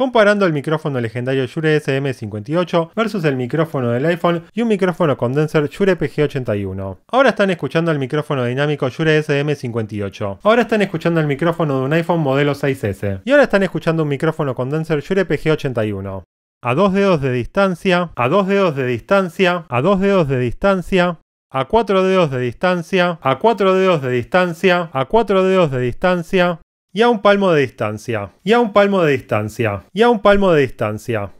comparando el micrófono legendario Shure SM58 versus el micrófono del iPhone y un micrófono condenser Shure PG81. Ahora están escuchando el micrófono dinámico Shure SM58. Ahora están escuchando el micrófono de un iPhone modelo 6S. Y ahora están escuchando un micrófono condenser Shure PG81 a dos dedos de distancia, a dos dedos de distancia, a dos dedos de distancia, a cuatro dedos de distancia, a cuatro dedos de distancia, a cuatro dedos de distancia, y a un palmo de distancia, y a un palmo de distancia, y a un palmo de distancia.